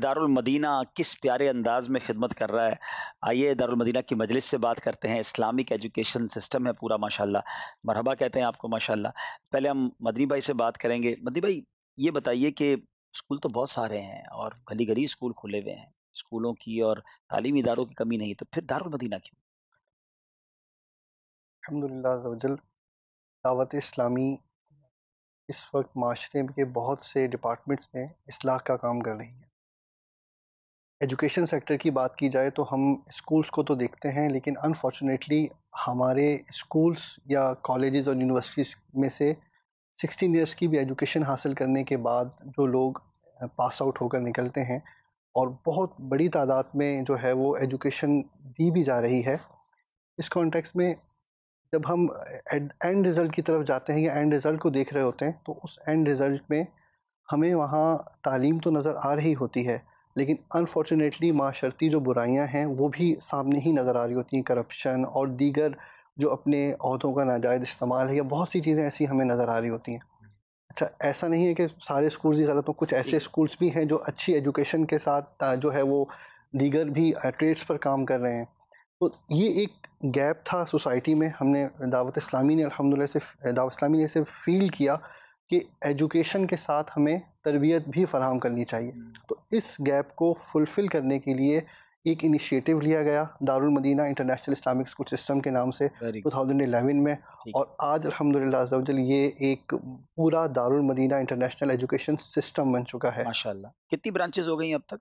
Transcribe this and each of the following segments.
Darul Medina किस प्यारे अंदाज में खिदमत कर रहा है आइए दारुल मदीना की मजलिस से बात करते हैं इस्लामिक एजुकेशन सिस्टम है पूरा माशाल्लाह मरहबा कहते हैं आपको माशाल्लाह पहले हम मदनी भाई से बात करेंगे मदनी भाई ये बताइए कि स्कूल तो बहुत सारे हैं और गली गली स्कूल खुले हुए हैं स्कूलों की और तालीमी इदारों की कमी नहीं तो फिर दारुल मदीना क्यों अलहमदिल्लाजल दावत इस्लामी इस वक्त माशरे के बहुत से डिपार्टमेंट्स में इसलाह का काम कर रही है एजुकेशन सेक्टर की बात की जाए तो हम स्कूल्स को तो देखते हैं लेकिन अनफॉर्चुनेटली हमारे स्कूल्स या कॉलेजेस और यूनिवर्सिटीज़ में से 16 ईयर्स की भी एजुकेशन हासिल करने के बाद जो लोग पास आउट होकर निकलते हैं और बहुत बड़ी तादाद में जो है वो एजुकेशन दी भी जा रही है इस कॉन्टेक्स्ट में जब हम एंड रिज़ल्ट की तरफ जाते हैं या एंड रिज़ल्ट को देख रहे होते हैं तो उस एंड रिज़ल्ट में हमें वहाँ तालीम तो नज़र आ रही होती है लेकिन अनफॉर्चुनेटली माशरती जो बुराइयाँ हैं वो भी सामने ही नज़र आ रही होती हैं करप्शन और दीगर जो अपने अहदों का नाजायज़ इस्तेमाल है या बहुत सी चीज़ें ऐसी हमें नज़र आ रही होती हैं अच्छा ऐसा नहीं है कि सारे स्कूल्स ही गलत हों कुछ ऐसे स्कूल्स भी हैं जो अच्छी एजुकेशन के साथ जो है वो दीगर भी ट्रेड्स पर काम कर रहे हैं तो ये एक गैप था सोसाइटी में हमने दावत इस्लामी ने अलहमदिल्ला से दावत इस्लामी ने इसे फील किया कि एजुकेशन के साथ हमें तरबियत भी फराम करनी चाहिए हम्म। तो इस गैप को फुलफ़िल करने के लिए एक इनिशिएटिव लिया गया Darul Madina international Islamic school system के नाम से 2011 में और आज अल्हम्दुलिल्लाह अल्हम्दुलिल्लाह ये एक पूरा Darul Madina international education system बन चुका है माशाल्लाह कितनी ब्रांचेज हो गई अब तक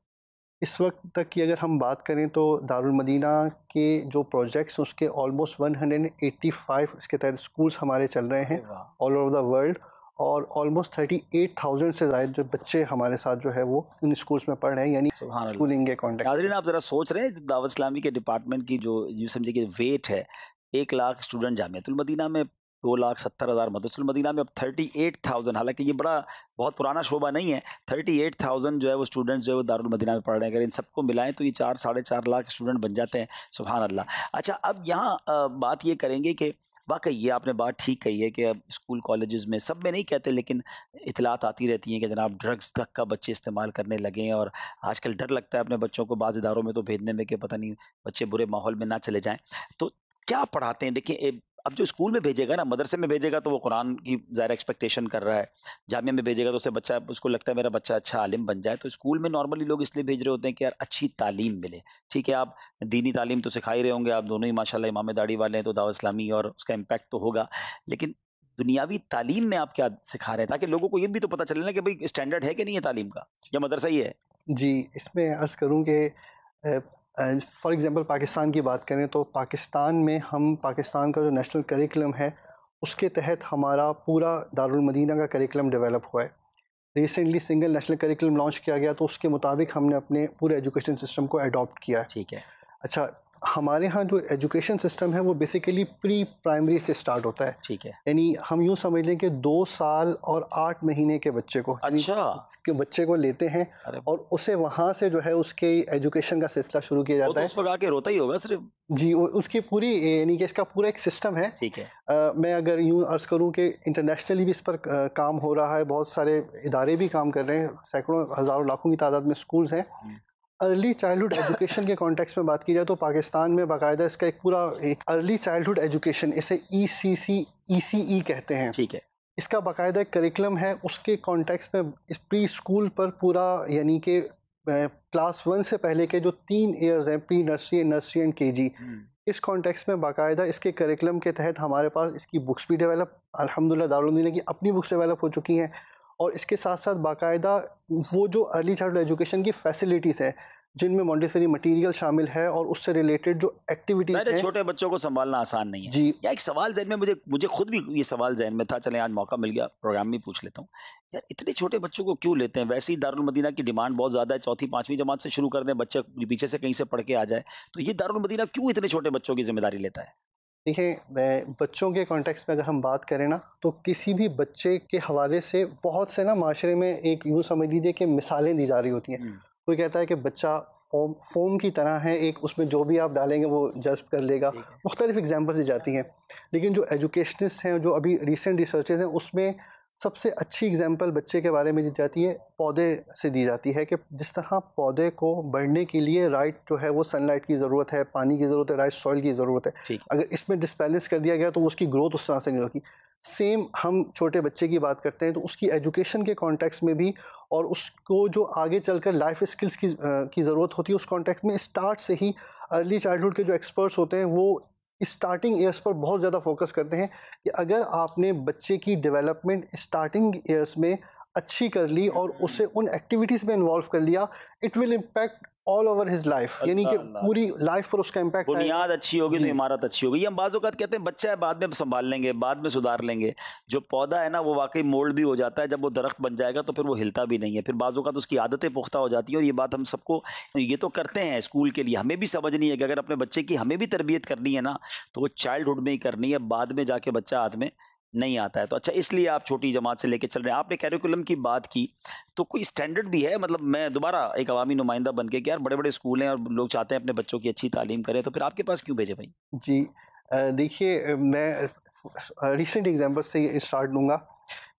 इस वक्त तक की अगर हम बात करें तो दारुल मदीना के जो प्रोजेक्ट्स उसके ऑलमोस्ट 185 इसके तहत स्कूल्स हमारे चल रहे हैं ऑल ओवर द वर्ल्ड और ऑलमोस्ट थर्टी एट थाउजेंड से ज़्यादा जो बच्चे हमारे साथ जो है वो इन स्कूल्स में पढ़ रहे हैं यानी स्कूलिंग के कॉन्टेक्ट नाजरीन आप ज़रा सोच रहे हैं दावत इस्लामी के डिपार्टमेंट की जो यू समझिए कि वेट है एक लाख स्टूडेंट जामियातुलमदीना में दो लाख सत्तर हज़ार मदसलमदीना मदीना में अब थर्टी एट थाउजेंड हालांकि ये बड़ा बहुत पुराना शोबा नहीं है थर्टी एट थाउजेंड जो है वो स्टूडेंट जो है वो दारुलमदीना में पढ़ रहे हैं अगर इन सबको मिलाएं तो ये चार साढ़े चार लाख स्टूडेंट बन जाते हैं सुबहान अल्लाह अच्छा अब यहाँ बात ये करेंगे कि वाकई ये आपने बात ठीक कही है कि अब स्कूल कॉलेज़ में सब में नहीं कहते लेकिन इतलात आती रहती हैं कि जनाब ड्रग्स तक का बच्चे इस्तेमाल करने लगे हैं और आजकल डर लगता है अपने बच्चों को बाज़ इदारों में तो भेजने में कि पता नहीं बच्चे बुरे माहौल में ना चले जाएँ तो क्या पढ़ाते हैं देखिए अब जो स्कूल में भेजेगा ना मदरसे में भेजेगा तो वो कुरान की ज़्यादा एक्सपेक्टेशन कर रहा है जामिया में भेजेगा तो उसे बच्चा उसको लगता है मेरा बच्चा अच्छा आलिम बन जाए तो स्कूल में नॉर्मली लोग इसलिए भेज रहे होते हैं कि यार अच्छी तालीम मिले ठीक है आप दीनी तालीम तो सिखा ही रहे होंगे आप दोनों ही माशाला इमाम दाड़ी वाले हैं तो दावा इस्लामी और उसका इम्पैक्ट तो होगा लेकिन दुनियावी तालीम में आप क्या सिखा रहे हैं ताकि लोगों को ये भी तो पता चले ना कि भाई स्टैंडर्ड है कि नहीं है तालीम का या मदरसा ही है जी इसमें अर्ज़ करूँ कि फॉर एग्ज़ाम्पल पाकिस्तान की बात करें तो पाकिस्तान में हम पाकिस्तान का जो नेशनल करिकुलम है उसके तहत हमारा पूरा दारुल मदीना का करिकुलम डेवलप हुआ है recently single national curriculum launch किया गया तो उसके मुताबिक हमने अपने पूरे एजुकेशन सिस्टम को अडोप्ट किया ठीक है अच्छा हमारे यहाँ जो एजुकेशन सिस्टम है वो बेसिकली प्री प्राइमरी से स्टार्ट होता है ठीक है यानी हम यूँ समझ लें कि दो साल और आठ महीने के बच्चे को अच्छा के बच्चे को लेते हैं और उसे वहाँ से जो है उसके एजुकेशन का सिलसिला शुरू किया तो जाता है के रोता ही होगा सिर्फ जी उसकी पूरी यानी कि इसका पूरा एक सिस्टम है ठीक है आ, मैं अगर यूँ अर्ज़ करूँ कि इंटरनेशनली भी इस पर काम हो रहा है बहुत सारे इदारे भी काम कर रहे हैं सैकड़ों हज़ारों लाखों की तादाद में स्कूल्स हैं हम्म। अर्ली चाइल्डहुड एजुकेशन के कॉन्टेक्स्ट में बात की जाए तो पाकिस्तान में बाकायदा इसका एक पूरा एक अर्ली चाइल्डहुड एजुकेशन इसे ई सी सी ई सी ई कहते हैं ठीक है इसका बाकायदा एक करिकुलम है उसके कॉन्टेक्स्ट में इस प्री स्कूल पर पूरा यानी कि क्लास वन से पहले के जो तीन ईयर्स हैं प्री नर्सरी नर्सरी एंड के जी इस कॉन्टेक्स्ट में बाकायदा इसके करिकुलम के तहत हमारे पास इसकी बुक्स भी डेवलप अलहमदिल्ला दारुल की अपनी बुक्स डेवलप हो चुकी हैं और इसके साथ साथ बाकायदा वो जो अर्ली चाइल्ड एजुकेशन की फैसिलिटीज़ है जिनमें मॉन्टेसरी मटेरियल शामिल है और उससे रिलेटेड जो एक्टिविटीज हैं छोटे बच्चों को संभालना आसान नहीं है जी या एक सवाल जहन में मुझे मुझे खुद भी ये सवाल जहन में था चले आज मौका मिल गया प्रोग्राम भी पूछ लेता हूँ यार इतने छोटे बच्चों को क्यों लेते हैं वैसे ही दारुलमदीना की डिमांड बहुत ज़्यादा है चौथी पाँचवीं जमात से शुरू कर दें बच्चे पीछे से कहीं से पढ़ के आ जाए तो ये दारुलमदीना क्यों इतने छोटे बच्चों की जिम्मेदारी लेता है देखें बच्चों के कॉन्टेक्स्ट में अगर हम बात करें ना तो किसी भी बच्चे के हवाले से बहुत से ना माशरे में एक यूँ समझ लीजिए कि मिसालें दी जा रही होती हैं हम्म। कोई कहता है कि बच्चा फोम फोम की तरह है एक उसमें जो भी आप डालेंगे वो जज्ब कर लेगा मुख्तलिफ एग्जाम्पल्स दी जाती हैं लेकिन जो एजुकेशनिस्ट हैं जो अभी रिसेंट रिसर्चेज हैं उसमें सबसे अच्छी एग्जाम्पल बच्चे के बारे में दी जाती है पौधे से दी जाती है कि जिस तरह पौधे को बढ़ने के लिए राइट जो है वो सनलाइट की ज़रूरत है पानी की ज़रूरत है राइट सॉइल की ज़रूरत है अगर इसमें डिसबैलेंस कर दिया गया तो उसकी ग्रोथ उस तरह से नहीं होगी सेम हम छोटे बच्चे की बात करते हैं तो उसकी एजुकेशन के कॉन्टेक्स्ट में भी और उसको जो आगे चलकर लाइफ स्किल्स की की ज़रूरत होती है उस कॉन्टेक्स्ट में स्टार्ट से ही अर्ली चाइल्डहुड के जो एक्सपर्ट्स होते हैं वो स्टार्टिंग ईयर्स पर बहुत ज़्यादा फोकस करते हैं कि अगर आपने बच्चे की डेवलपमेंट स्टार्टिंग ईयर्स में अच्छी कर ली और उसे उन एक्टिविटीज़ में इन्वॉल्व कर लिया it will impact all over his life यानी कि पूरी लाइफ पर उसका इम्पैक्ट बुनियाद अच्छी होगी तो इमारत अच्छी होगी हम बाज़ अवत कहते हैं बच्चा है बाद में संभाल लेंगे बाद में सुधार लेंगे जो पौधा है ना वो वाकई मोल्ड भी हो जाता है जब वो दरख्त बन जाएगा तो फिर वो हिलता भी नहीं है फिर बाज़ अवत उसकी आदतें पुख्ता हो जाती है और ये बात हम सबको ये तो करते हैं स्कूल के लिए हमें भी समझ नहीं है कि अगर अपने बच्चे की हमें भी तरबियत करनी है ना तो वो चाइल्डहुड में ही करनी है बाद में जाके बच्चा हाथ में नहीं आता है तो अच्छा इसलिए आप छोटी जमात से लेकर चल रहे हैं आपने कैरिकुलम की बात की तो कोई स्टैंडर्ड भी है मतलब मैं दोबारा एक अवामी नुमाइंदा बन के कि यार बड़े बड़े स्कूल हैं और लोग चाहते हैं अपने बच्चों की अच्छी तालीम करें तो फिर आपके पास क्यों भेजे भाई जी देखिए मैं रिसेंट एग्जाम्पल से स्टार्ट लूँगा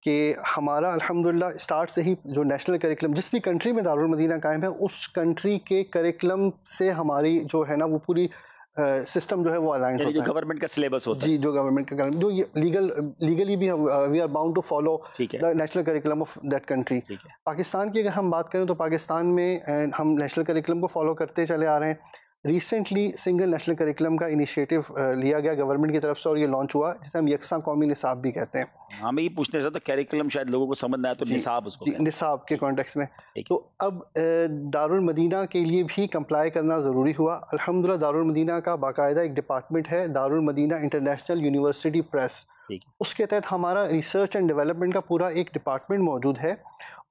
कि हमारा अलहमदिल्ला स्टार्ट से ही जो नेशनल करिकुलम जिस भी कंट्री में दारुल मदीना कायम है उस कंट्री के करिकुलम से हमारी जो है ना वो पूरी सिस्टम जो है वो अलाइन होता जो गवर्नमेंट का सिलेबस होता जी जो गवर्नमेंट का जो लीगल लीगली भी we are bound to follow the national curriculum of that country Pakistan की अगर हम बात करें तो पाकिस्तान में हम नेशनल करिकुलम को फॉलो करते चले आ रहे हैं रिसेंटली सिंगल नेशनल करिकुलम का इनिशिएटिव uh, लिया गया गवर्नमेंट की तरफ से और ये लॉन्च हुआ जिसे हम यकसा कौमी निसाब भी कहते हैं हाँ मैं ये पूछने तो करिकुलम शायद लोगों को समझ आया तो निसाब उसको निसाब के कॉन्टेक्स में तो अब uh, दारुल मदीना के लिए भी कंप्लाई करना ज़रूरी हुआ अलहमदिल्ला दारुल मदीना का बाकायदा एक डिपार्टमेंट है Darul Madina international university press उसके तहत हमारा रिसर्च एंड डेवलपमेंट का पूरा एक डिपार्टमेंट मौजूद है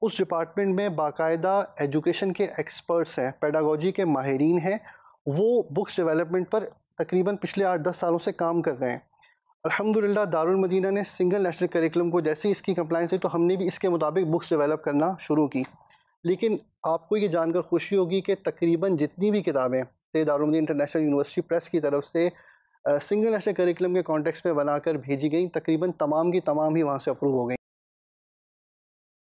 उस डिपार्टमेंट में बाकायदा एजुकेशन के एक्सपर्ट्स हैं पेडागोजी के माहरीन हैं वो बुक्स डेवलपमेंट पर तकरीबन पिछले आठ दस सालों से काम कर रहे हैं अल्हम्दुलिल्लाह दारुल मदीना ने सिंगल नेशनल करिकुलम को जैसे ही इसकी कंप्लाइंस हुई तो हमने भी इसके मुताबिक बुक्स डेवलप करना शुरू की लेकिन आपको ये जानकर खुशी होगी कि तकरीबन जितनी भी किताबें थे दारुल इंटरनेशनल यूनिवर्सिटी प्रेस की तरफ से सिंगल नेशनल करिकुलम के कॉन्टेक्स्ट में बनाकर भेजी गई तकरीबन तमाम की तमाम ही वहाँ से अप्रूव हो गई